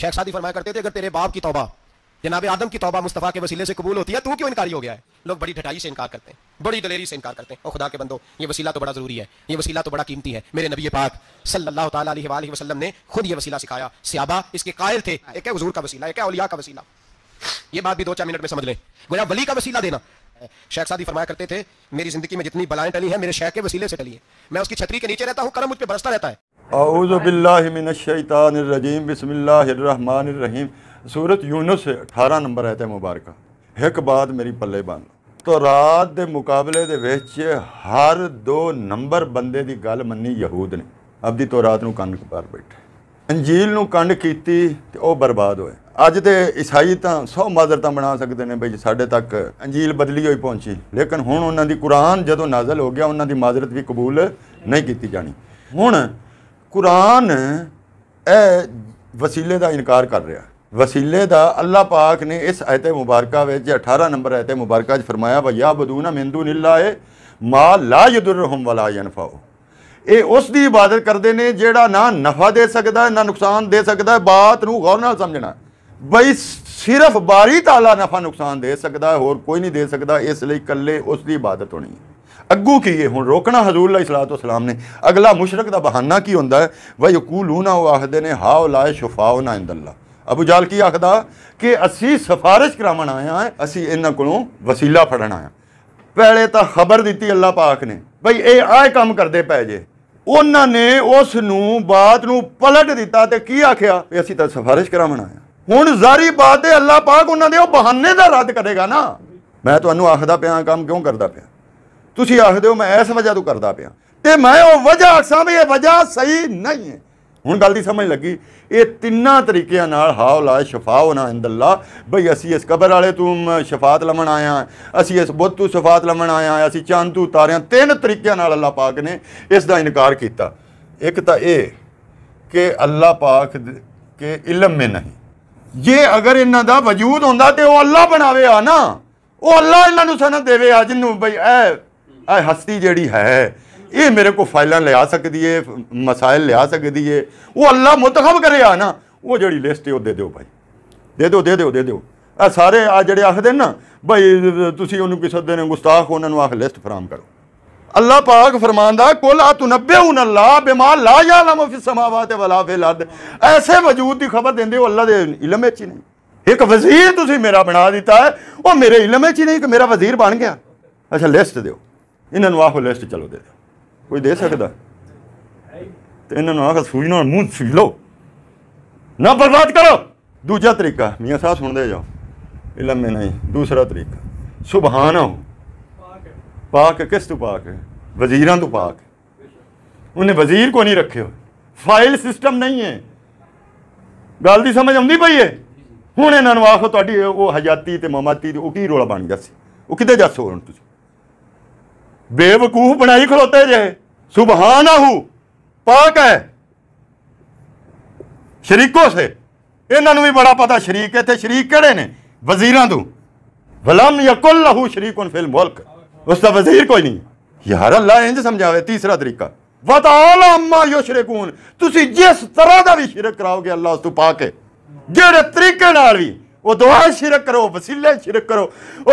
शेख शादी फरमाया करते थे अगर तेरे बाप की तोबा जनाब आदम की तोबा मुस्तफ़ा के वसीले से कबूल होती है तू क्यों इनकारी हो गया है लोग बड़ी ढटाई से इनकार करते हैं बड़ी दलेरी से इनकार करते हैं और खुदा के बंदो ये वसीला तो बड़ा जरूरी है ये वसीला तो बड़ा कीमती है मेरे नबी पाक सल्लल्लाहु अलैहि वसल्लम ने खुद ये वसीला सिखाया सियाबा इसके कायल थे एक है हजूर का वसीला एक है औलिया का वसीला ये बात भी दो चार मिनट में समझ लें गोया वली का वसीला देना शेख सादी फरमाया करते थे मेरी जिंदगी में जितनी बलाएं टली है मेरे शेख के वसीले से टली है मैं उसकी छतरी के नीचे रहता हूँ करम मुझ पर बरसता रहता है अज़बिल्लाशैतानरजीम बसमिल्लाम सूरत यूनस है 18 ਨੰਬਰ ਹੈ ਤੇ ਮੁਬਾਰਕਾ ਇੱਕ ਬਾਤ ਮੇਰੀ ਪੱਲੇ ਬੰਨ ਤੋ ਰਾਤ ਦੇ ਮੁਕਾਬਲੇ ਦੇ ਵਿੱਚ ਹਰ ਦੋ ਨੰਬਰ ਬੰਦੇ ਦੀ ਗੱਲ ਮੰਨੀ ਯਹੂਦ ਨੇ ਆਪਦੀ ਤੋ ਰਾਤ ਨੂੰ ਕੰਨ ਕਪਾਰ ਬੈਠੇ ਅੰਜੀਲ ਨੂੰ ਕੰਡ ਕੀਤੀ ਤੇ ਉਹ ਬਰਬਾਦ ਹੋਏ ਅੱਜ ਤੇ ਈਸਾਈ ਤਾਂ ਸੌ ਮਾਜ਼ਰ ਤਾਂ ਬਣਾ ਸਕਦੇ ਨੇ ਬਈ ਸਾਡੇ ਤੱਕ ਅੰਜੀਲ ਬਦਲੀ ਹੋਈ ਪਹੁੰਚੀ ਲੇਕਿਨ ਹੁਣ ਉਹਨਾਂ ਦੀ ਕੁਰਾਨ ਜਦੋਂ ਨਾਜ਼ਲ ਹੋ ਗਿਆ ਉਹਨਾਂ ਦੀ ਮਾਜ਼ਰਤ ਵੀ ਕਬੂਲ ਨਹੀਂ ਕੀਤੀ ਜਾਣੀ ਹੁਣ ਕੁਰਾਨ ਇਹ ਵਸੀਲੇ ਦਾ ਇਨਕਾਰ ਕਰ ਰਿਹਾ ਵਸੀਲੇ ਦਾ ਅੱਲਾਹ ਪਾਕ ਨੇ ਇਸ ਆਇਤ ਮੁਬਾਰਕਾ ਵਿੱਚ 18 ਨੰਬਰ ਆਇਤ ਮੁਬਾਰਕਾ 'ਚ ਫਰਮਾਇਆ ਵਾ ਯਾ ਬਦੂਨਾ ਮਿੰਦੂ ਦੁਨਿல்லாਹ ਮਾ ਲਾ ਯਦੁਰਹਮ ਵਲਾ ਯਨਫਾਉ ਇਹ ਉਸ ਦੀ ਇਬਾਦਤ ਕਰਦੇ ਨੇ ਜਿਹੜਾ ਨਾ ਨਫਾ ਦੇ ਸਕਦਾ ਨਾ ਨੁਕਸਾਨ ਦੇ ਸਕਦਾ ਬਾਤ ਨੂੰ ਗੌਰ ਨਾਲ ਸਮਝਣਾ ਬਈ ਸਿਰਫ ਬਾਰੀ ਤਾਲਾ ਨਫਾ ਨੁਕਸਾਨ ਦੇ ਸਕਦਾ ਹੋਰ ਕੋਈ ਨਹੀਂ ਦੇ ਸਕਦਾ ਇਸ ਲਈ ਇਕੱਲੇ ਉਸ ਦੀ ਇਬਾਦਤ ਹੋਣੀ ਹੈ ਅੱਗੂ ਕੀ ਇਹ ਹੁਣ ਰੋਕਣਾ ਹਜ਼ੂਰ ਅੱਲਾਹ ਸਲਾਤੁ ਵਸਲਾਮ ਨੇ ਅਗਲਾ ਮੁਸ਼ਰਕ ਦਾ ਬਹਾਨਾ ਕੀ ਹੁੰਦਾ ਹੈ ਵਯਕੂਲੂਨਾ ਉਹ ਆਖਦੇ ਨੇ ਹਾਉ ਲਾ ਸ਼ਫਾਉਨਾ ਇੰਦੱਲਾ ਅਬੂ ਜਾਲ ਕੀ ਆਖਦਾ ਕਿ ਅਸੀਂ ਸਫਾਰਿਸ਼ ਕਰਾਉਣ ਆਇਆ ਹਾਂ ਅਸੀਂ ਇਹਨਾਂ ਕੋਲੋਂ ਵਸੀਲਾ ਫੜਨ ਆਇਆ ਪਹਿਲੇ ਤਾਂ ਖਬਰ ਦਿੱਤੀ ਅੱਲਾਹ ਪਾਕ ਨੇ ਭਈ ਇਹ ਆਹ ਕੰਮ ਕਰਦੇ ਪੈ ਜੇ ਉਹਨਾਂ ਨੇ ਉਸ ਨੂੰ ਬਾਤ ਨੂੰ ਪਲਟ ਦਿੱਤਾ ਤੇ ਕੀ ਆਖਿਆ ਵੀ ਅਸੀਂ ਤਾਂ ਸਫਾਰਿਸ਼ ਕਰਾਉਣ ਆਇਆ ਹੁਣ ਜ਼ਾਰੀ ਬਾਤ ਹੈ ਅੱਲਾਹ ਪਾਕ ਉਹਨਾਂ ਦੇ ਉਹ ਬਹਾਨੇ ਦਾ ਰੱਦ ਕਰੇਗਾ ਨਾ ਮੈਂ ਤੁਹਾਨੂੰ ਆਖਦਾ ਪਿਆ ਕੰਮ ਕਿਉਂ ਕਰਦਾ ਪਿਆ ਤੁਸੀਂ ਆਖਦੇ ਹੋ ਮੈਂ ਇਸ ਵਜ੍ਹਾ ਤੋਂ ਕਰਦਾ ਪਿਆ ਤੇ ਮੈਂ ਉਹ ਵਜ੍ਹਾ ਆਖਾਂ ਵੀ ਇਹ ਵਜ੍ਹਾ ਸਹੀ ਨਹੀਂ ਹੈ ਹੁਣ ਗੱਲ ਦੀ ਸਮਝ ਲੱਗੀ ਇਹ ਤਿੰਨਾਂ ਤਰੀਕਿਆਂ ਨਾਲ ਹਾਉਲਾ ਹੋਣਾ ਇੰਦੱਲਾ ਬਈ ਅਸੀਂ ਇਸ ਕਬਰ ਵਾਲੇ ਤੂੰ ਸ਼ਫਾਤ ਲਵਣ ਆਇਆ ਅਸੀਂ ਇਸ ਬੁੱਤ ਤੂੰ ਸ਼ਫਾਤ ਲਵਣ ਆਇਆ ਅਸੀਂ ਚੰਦ ਤੂੰ ਤਾਰਿਆਂ ਤਿੰਨ ਤਰੀਕਿਆਂ ਨਾਲ ਅੱਲਾਹ ਪਾਕ ਨੇ ਇਸ ਦਾ ਇਨਕਾਰ ਕੀਤਾ ਇੱਕ ਤਾਂ ਇਹ ਕਿ ਅੱਲਾਹ ਪਾਕ ਕੇ ਇਲਮ ਮੇ ਨਹੀਂ ਜੇ ਅਗਰ ਇਹਨਾਂ ਦਾ ਵਜੂਦ ਹੁੰਦਾ ਤੇ ਉਹ ਅੱਲਾਹ ਬਣਾਵੇ ਆ ਨਾ ਉਹ ਅੱਲਾਹ ਇਹਨਾਂ ਨੂੰ ਸਨ ਦੇਵੇ ਆ ਜਿੰਨੂੰ ਬਈ ਐ आ हस्ती जड़ी है ये मेरे को फाइलें लिया सकती है मसायल लिया सकती है वो अल्लाह मुंतखब करे ना वो जड़ी लिस्ट है वो दे दो भाई दे दो दे दो दे दो आ सारे आ जड़े आख आखते ना भाई तुम उन्होंने किस देने गुस्ताख उन्होंने आख लिस्ट फराम करो अल्लाह पाक फरमाना कुल आ तू नब्बे ला बेमा ला या लम फिर समावा वला फे लद ऐसे वजूद की खबर देंगे वो अल्लाह के इलमे च ही नहीं एक वजीर तुम मेरा बना दिता है वह मेरे इलमे च ही नहीं कि मेरा वजीर बन गया अच्छा लिस्ट दौ ਇਹਨਾਂ ਨੂੰ ਆਖੋ ਲਿਸਟ ਚਲੋ ਦੇ ਕੋਈ ਦੇ ਸਕਦਾ ਤੇ ਇਹਨਾਂ ਨੂੰ ਆਖੋ ਸੂਈ ਨਾਲ ਮੂੰਹ ਸੀ ਲਓ ਨਾ ਬਰਬਾਦ ਕਰੋ ਦੂਜਾ ਤਰੀਕਾ ਮੀਆਂ ਸਾਹਿਬ ਸੁਣਦੇ ਜਾਓ ਇਹ ਲੰਮੇ ਨਹੀਂ ਦੂਸਰਾ ਤਰੀਕਾ ਸੁਭਾਨਹੁ ਪਾਕ ਪਾਕ ਕਿਸ ਤੋਂ ਪਾਕ ਹੈ ਵਜ਼ੀਰਾਂ ਤੋਂ ਪਾਕ ਉਹਨੇ ਵਜ਼ੀਰ ਕੋ ਨਹੀਂ ਰੱਖਿਓ ਫਾਈਲ ਸਿਸਟਮ ਨਹੀਂ ਹੈ ਗੱਲ ਦੀ ਸਮਝ ਆਉਂਦੀ ਪਈ ਹੈ ਹੁਣ ਇਹਨਾਂ ਨੂੰ ਆਖੋ ਤੁਹਾਡੀ ਉਹ ਹਯਾਤੀ ਤੇ ਮਮਾਤੀ ਦੀ ਉਹ ਕੀ ਰੋਲਾ ਬਣ ਗਿਆ ਸੀ ਉਹ ਕਿੱਥੇ ਜਾ ਸੋ ਹੁਣ ਤੁਸੀਂ बेवकूफ बनाई खलोते जे सुबहान आहू पाक है शरीकों से इन्होंने भी बड़ा पता शरीक इतने शरीक केड़े ने वजीर तू वलम यकुल लहू शरीक उन फिल मुल्क उसका वजीर कोई नहीं यार अल्लाह इंज समझावे तीसरा तरीका वताला यो शरिकून तुम जिस तरह का भी शिरक कराओगे अल्लाह उस तू पाके जेड़े तरीके भी ਉਹ ਦੁਆ ਸ਼ਿਰਕ ਕਰੋ ਵਸੀਲੇ ਸ਼ਿਰਕ ਕਰੋ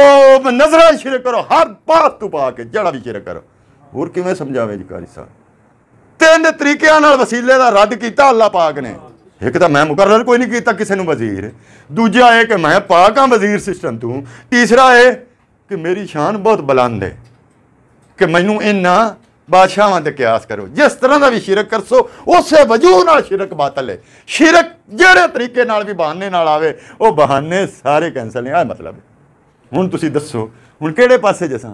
ਉਹ ਨਜ਼ਰਾਂ ਸ਼ਿਰਕ ਕਰੋ ਹਰ बात ਤੋਂ ਪਾ ਕੇ ਜੜਾ ਵੀ ਸ਼ਿਰਕ ਕਰੋ ਹੋਰ ਕਿਵੇਂ ਸਮਝਾਵੇਂ ਜੀ ਕਾਰੀ ਸਾਹਿਬ ਤਿੰਨ ਤਰੀਕਿਆਂ ਨਾਲ ਵਸੀਲੇ ਦਾ ਰੱਦ ਕੀਤਾ ਅੱਲਾ ਪਾਕ ਨੇ ਇੱਕ ਤਾਂ ਮੈਂ ਮੁਕਰਰ ਕੋਈ ਨਹੀਂ ਕੀਤਾ ਕਿਸੇ ਨੂੰ ਵਜ਼ੀਰ ਦੂਜਾ ਇਹ ਕਿ ਮੈਂ ਪਾਕ ਆ ਵਜ਼ੀਰ ਸਿਸਟਮ ਤੂੰ ਤੀਸਰਾ ਇਹ ਕਿ ਮੇਰੀ ਸ਼ਾਨ ਬਹੁਤ ਬੁਲੰਦ ਹੈ ਕਿ ਮੈਨੂੰ ਇੰਨਾ ਬਾਦਸ਼ਾਹਾਂ ਦੇ ਕਿਆਸ ਕਰੋ ਜਿਸ ਤਰ੍ਹਾਂ ਦਾ ਵੀ ਸ਼ਿਰਕ ਕਰਸੋ ਉਸੇ ਵਜੂ ਨਾਲ ਸ਼ਿਰਕ ਬਾਤਲ ਹੈ ਸ਼ਿਰਕ ਜਿਹੜੇ ਤਰੀਕੇ ਨਾਲ ਵੀ ਬਹਾਨੇ ਨਾਲ ਆਵੇ ਉਹ ਬਹਾਨੇ ਸਾਰੇ ਕੈਨਸਲ ਨੇ ਆ ਮਤਲਬ ਹੁਣ ਤੁਸੀਂ ਦੱਸੋ ਹੁਣ ਕਿਹੜੇ ਪਾਸੇ ਜਸਾਂ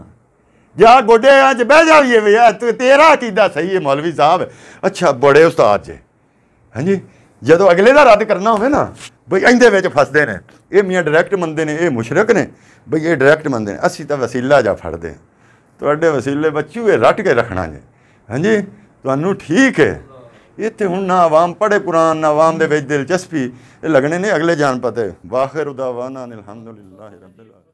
ਜਾ ਗੋਡੇ ਅੱਜ ਬਹਿ ਜਾਈਏ ਵੀ ਯਾਰ ਤੇਰਾ ਕੀਦਾ ਸਹੀ ਹੈ ਮੌਲਵੀ ਸਾਹਿਬ ਅੱਛਾ ਬੜੇ ਉਸਤਾਦ ਜੀ ਹਾਂਜੀ ਜਦੋਂ ਅਗਲੇ ਦਾ ਰੱਦ ਕਰਨਾ ਹੋਵੇ ਨਾ ਬਈ ਇੰਦੇ ਵਿੱਚ ਫਸਦੇ ਨੇ ਇਹ ਮੀਆਂ ਡਾਇਰੈਕਟ ਮੰਨਦੇ ਨੇ ਇਹ ਮੁਸ਼ਰਕ ਨੇ ਬਈ ਇਹ ਡਾਇਰੈਕਟ ਮੰਨਦੇ ਨੇ ਅਸੀਂ ਤਾਂ ਵਸੀਲਾ ਜਾ ਫੜਦੇ ਹਾਂ ਤੁਹਾਡੇ ਵਸੀਲੇ ਬੱਚੂਏ ਰੱਟ ਕੇ ਰੱਖਣਾ ਜੀ ਹਾਂਜੀ ਤੁਹਾਨੂੰ ਠੀਕ ਹੈ ਇੱਥੇ ਹੁਣ ਨਾ ਆਵਾਮ ਪੜੇ ਕੁਰਾਨ ਨਾ ਆਵਾਮ ਦੇ ਵਿੱਚ ਦਿਲਚਸਪੀ ਇਹ ਲੱਗਣੇ ਨੇ ਅਗਲੇ ਜਾਨ ਪਤੇ ਵਾਖਿਰ ਉਦਾਵਾਨਾ ਅਲਹਮਦੁਲਿਲਾਹ ਰੱਬਿਲ